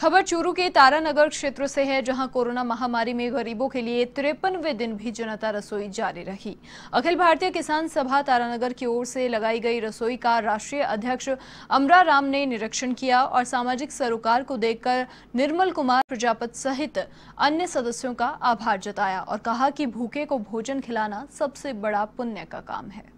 खबर चूरू के तारानगर क्षेत्र से है जहां कोरोना महामारी में गरीबों के लिए तिरपनवे दिन भी जनता रसोई जारी रही अखिल भारतीय किसान सभा तारानगर की ओर से लगाई गई रसोई का राष्ट्रीय अध्यक्ष अमरा राम ने निरीक्षण किया और सामाजिक सरोकार को देखकर निर्मल कुमार प्रजापत सहित अन्य सदस्यों का आभार जताया और कहा कि भूखे को भोजन खिलाना सबसे बड़ा पुण्य का काम है